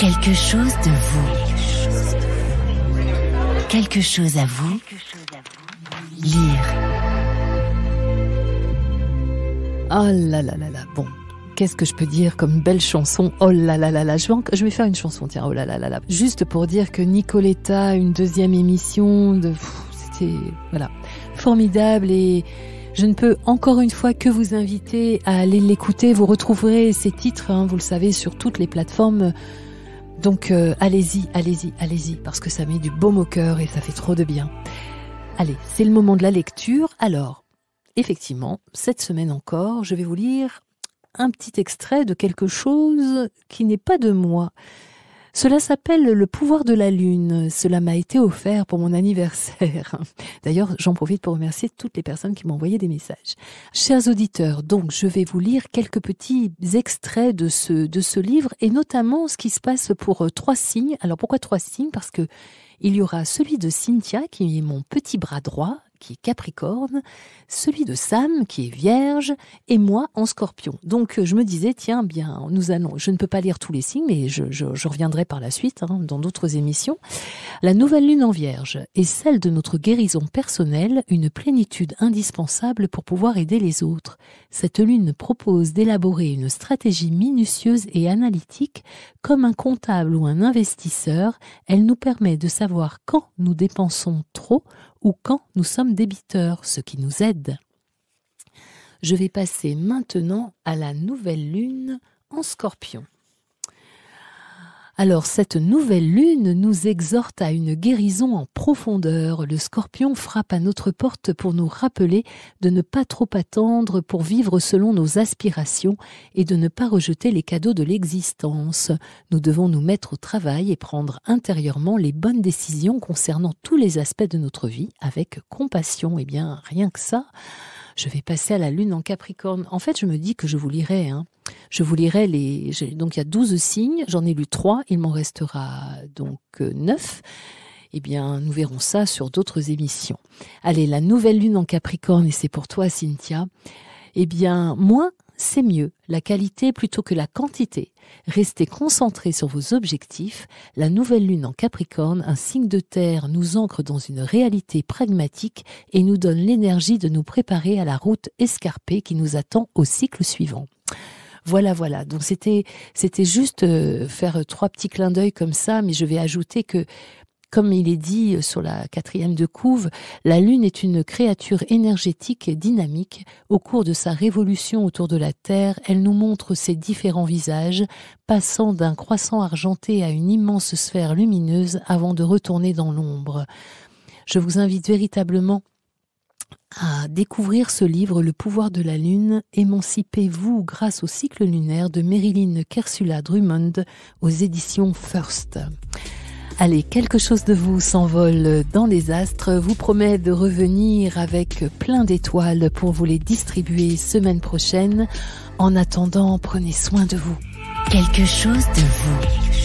Quelque chose de vous. Quelque chose à vous. Lire. Oh là là là là, bon. Qu'est-ce que je peux dire comme belle chanson Oh là là là là, je vais, je vais faire une chanson, tiens, oh là là là là. Juste pour dire que Nicoletta, une deuxième émission, de, c'était, voilà, formidable et... Je ne peux encore une fois que vous inviter à aller l'écouter. Vous retrouverez ces titres, hein, vous le savez, sur toutes les plateformes donc euh, allez-y, allez-y, allez-y, parce que ça met du baume au cœur et ça fait trop de bien. Allez, c'est le moment de la lecture. Alors, effectivement, cette semaine encore, je vais vous lire un petit extrait de quelque chose qui n'est pas de moi, cela s'appelle Le pouvoir de la lune. Cela m'a été offert pour mon anniversaire. D'ailleurs, j'en profite pour remercier toutes les personnes qui m'ont envoyé des messages. Chers auditeurs, donc je vais vous lire quelques petits extraits de ce, de ce livre et notamment ce qui se passe pour euh, trois signes. Alors pourquoi trois signes Parce que il y aura celui de Cynthia qui est mon petit bras droit qui est Capricorne, celui de Sam, qui est Vierge, et moi en Scorpion. Donc euh, je me disais, tiens, bien, nous allons, je ne peux pas lire tous les signes, mais je, reviendrai par la suite hein, dans d'autres émissions. La nouvelle lune en Vierge est celle de notre guérison personnelle, une plénitude indispensable pour pouvoir aider les autres. Cette lune propose d'élaborer une stratégie minutieuse et analytique, comme un comptable ou un investisseur, elle nous permet de savoir quand nous dépensons trop ou quand nous sommes ce qui nous aide. Je vais passer maintenant à la nouvelle lune en scorpion. Alors cette nouvelle lune nous exhorte à une guérison en profondeur. Le scorpion frappe à notre porte pour nous rappeler de ne pas trop attendre pour vivre selon nos aspirations et de ne pas rejeter les cadeaux de l'existence. Nous devons nous mettre au travail et prendre intérieurement les bonnes décisions concernant tous les aspects de notre vie avec compassion. Eh bien, rien que ça, je vais passer à la lune en Capricorne. En fait, je me dis que je vous lirai. Hein. Je vous lirai les. Donc il y a 12 signes, j'en ai lu 3, il m'en restera donc 9. Euh, eh bien, nous verrons ça sur d'autres émissions. Allez, la nouvelle lune en Capricorne, et c'est pour toi, Cynthia. Eh bien, moins, c'est mieux. La qualité plutôt que la quantité. Restez concentrés sur vos objectifs. La nouvelle lune en Capricorne, un signe de terre, nous ancre dans une réalité pragmatique et nous donne l'énergie de nous préparer à la route escarpée qui nous attend au cycle suivant. Voilà, voilà. Donc c'était c'était juste euh, faire trois petits clins d'œil comme ça, mais je vais ajouter que comme il est dit euh, sur la quatrième de couve, la Lune est une créature énergétique et dynamique. Au cours de sa révolution autour de la Terre, elle nous montre ses différents visages, passant d'un croissant argenté à une immense sphère lumineuse avant de retourner dans l'ombre. Je vous invite véritablement à découvrir ce livre Le pouvoir de la lune, émancipez-vous grâce au cycle lunaire de Marilyn Kersula Drummond aux éditions First. Allez, quelque chose de vous s'envole dans les astres, vous promet de revenir avec plein d'étoiles pour vous les distribuer semaine prochaine. En attendant, prenez soin de vous. Quelque chose de vous.